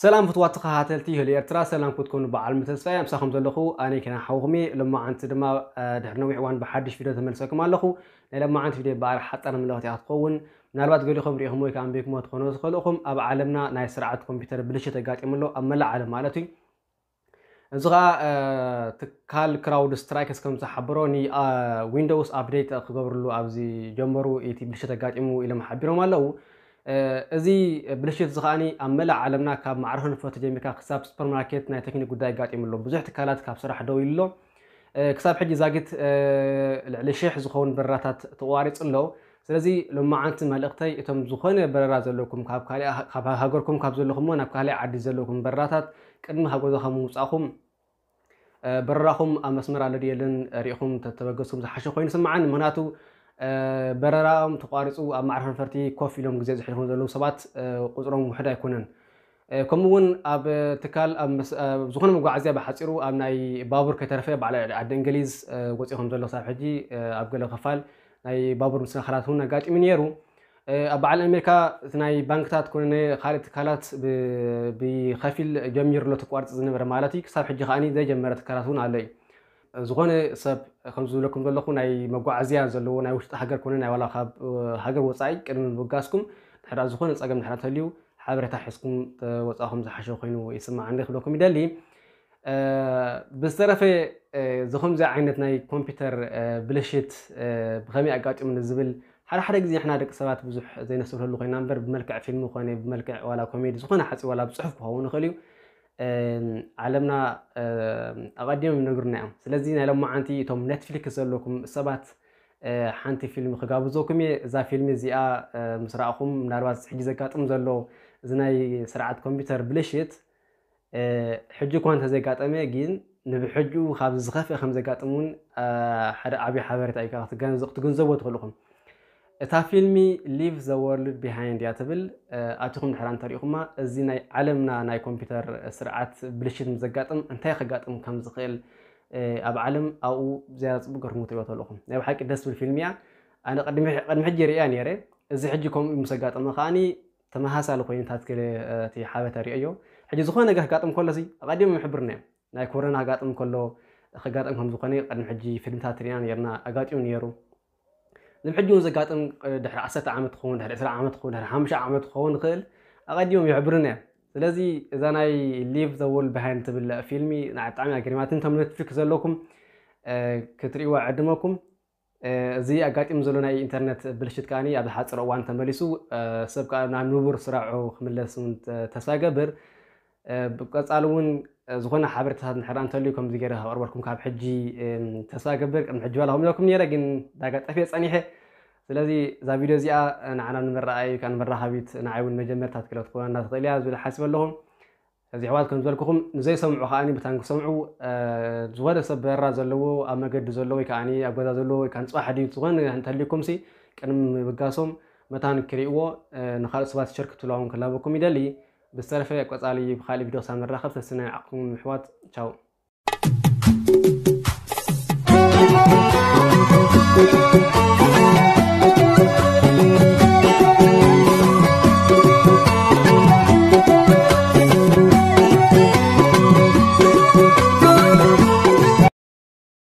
سلام فتوات قهاتلتي هلي ارترا سلام كنتكم بعلم تسفايا مساخم زلخو اني كنا حوغمي لما عانت دما آه، دهرنوي عوان بحدش فيديو تملسكم اللخو لما عانت فيديو بار حتى انا من لغتي هتقوون نربط قولي خم ريهم ويكام بيكم واتخون وزخو لخم اب عالمنا ناي سرعة كمبيوتر بلشة تقاتي من لو عالم مالتي انزغا آه، تكال كراود سترايك اسكم سحبرو ني اه ويندوز ابديت اخو قبرلو ابزي جمبرو ايتي بلشة تقاتي مو الى محبرو مالو እዚ ብልሽት እዚ ከዓኒ ኣብ መላእ ዓለምና ካብ ማዕርሆ ንፈት ተጀሚርካ ክሳብ ሱፐርማርኬት ናይ ቴክኒክ ጉዳይ ኣጋጢሙሎ ብዙሕ ትካላት ካብ ስራሕ ደው ኢሉሎ ክሳብ ሕጂ ዛግት ልዕሊ ሽሕ ዝኸውን በረራታት ተቋሪፅ ኣለው ስለዚ ሎማዓንቲ መልእኽተይ እቶም ዝኾነ በረራ ዘለኩም ካብ ሃገርኩም ካብ ዘለኹም ናብ ካሊእ ዓዲ ዘለኩም በረራታት ቅድሚ ሃገርኩም ምውፃእኹም በረራኹም ኣብ መስመር ኣለድ የለን ሪኢኹም ተበገዝኩም ዝሓሸ ኮይኑ ስምዓን ምክንያቱ በረራም ተቋሪፁ ኣብ ማዕርፈ ነፈርቲ ኮፍ ኢሎም ግዜ ዝሕልፉ ዘለዉ ሰባት ቁፅሮም ውሕድ ኣይኮነን ከምኡ ውን ኣብ ትካል ዝኾነ መጓዓዝያ ብሓፂሩ ኣብ ናይ ባቡር ከይተረፈ በዓል ዓዲ እንግሊዝ ወፂኡ ከም ዘሎ ሳብ ሕጂ ኣብ ገለ ክፋል ናይ ባቡር መሰናክላት እውን ኣጋጢሙ ነይሩ ኣብ በዓል ኣሜሪካ እቲ ናይ ባንክታት ኮነ ካልእ ትካላት ብከፊል ጀሚሩ ሎ ተቋርፂ ዝነበረ ማለት እዩ ክሳብ ሕጂ ከዓ ዘይጀመረ ትካላት እውን ኣሎ እዩ زغونه سب خمس زول کنم ولی خون ای مگو عزیز زلو نه وش حجر کنن نه ولی خب حجر وصای کنم بگاس کم حرف زغونه از اگم حرف تلیو حرف رتح حس کم وصای هم زحش خون و اسم عنده خلو کمی دلی بس طرف زخم زع عینت نی کامپیوتر بلشت بخمی اگات من زبل حرف حرف زی حنا درک سرعت بزح زین سفر لغی نمبر بملکع فیلم خونه بملکع ولی کمی دزخونه حس ولی بصحف خونه خلیو ዓለምና ኣቐዲሞም ይነግሩና እዮም ስለዚ ናይ ሎም መዓንቲ እቶም ኔትፍሊክስ ዘለኩም ሰባት ሓንቲ ፊልሚ ክጋብዘኩም እየ እዛ ፊልሚ እዚኣ ምስ ረኣኹም ምናልባት ሕጂ ዘጋጥም ዘሎ እዚ ናይ ስርዓት ኮምፒተር ብልሽት ሕጂ እኳ እንተዘጋጠመ ግን ንብሕጁ ካብ ዝኸፍአ ከም ዘጋጥም እውን ሓደ ዓብዪ ሓበሬታ እዩ ክትገንዘቦ ትኽእልኹም اتا فيلمي leave the world behind ياتبل اتخم دحران تاريخما ازي ناي عالمنا ناي كمبيوتر سرعات بلشت مزقاتم انتاي خقاتم كم زقيل اب عالم او زيادة صبو قرمو تريوتو لقم ناي بحاك ادس بالفيلميا انا قد محجي ريان ياري ازي حجيكم مزقاتم خاني تمهاسا لقوين تاتكلي تي حابة تاريئيو حجي زخوان اقا خقاتم كل سي اقاديم محبرني ناي كورن خقاتم كلو خقاتم كم زخواني قد محجي فيلم تاتريان يرنا اقاتيون يرو ንሕጂ እውን ዘጋጥም ድሕሪ 1 ዓመት ክኸውን ድሕሪ 20 ዓመት ክኸውን ድሕሪ 5 ዓመት ክኸውን ይኽእል ኣቐዲሞም ይሕብርን እያ ስለዚ እዛ ናይ ሊቭ ዘወል ባሃይን ትብል ፊልሚ ንዓ ብጣዕሚ ኣገሪማትን ገሪማትን ከም ኔትፍሊክስ ዘለኩም ክትሪእዋ ዕድመኩም እዚ ኣጋጢሙ ዘሎ ናይ ኢንተርነት ብልሽት ከዓኒ ኣብ ዝሓፅረ እዋን ተመሊሱ ሰብ ከዓ ናብ ንቡር ስራዑ ክምለስ እውን ተስፋ ገብር بقصالون زخنا حبرت هذا الحران تلي كم زجرها وأربعكم كاب حجي تساق برك من حجوا لهم لكم نيرة جن دقت أفيس أنيه سلذي ذا فيديو زيا نعنا من مرة أي كان مرة حبيت نعيون مجمر تذكر تقول الناس تلي هذا الحاسب لهم هذه حواتكم زوركم زي سمعوا خاني بتانك سمعوا زوار سب برا زلوا أما قد زلوا كاني أبغى زلوا كان سوا حد يتقن عن تلي كم سي كان بقاسهم متان كريوا نخلص بعد شركة لهم كلابكم يدلي بسرفه قصالي بخالي فيديو سامر راخف تسنى عقم محوات تشاو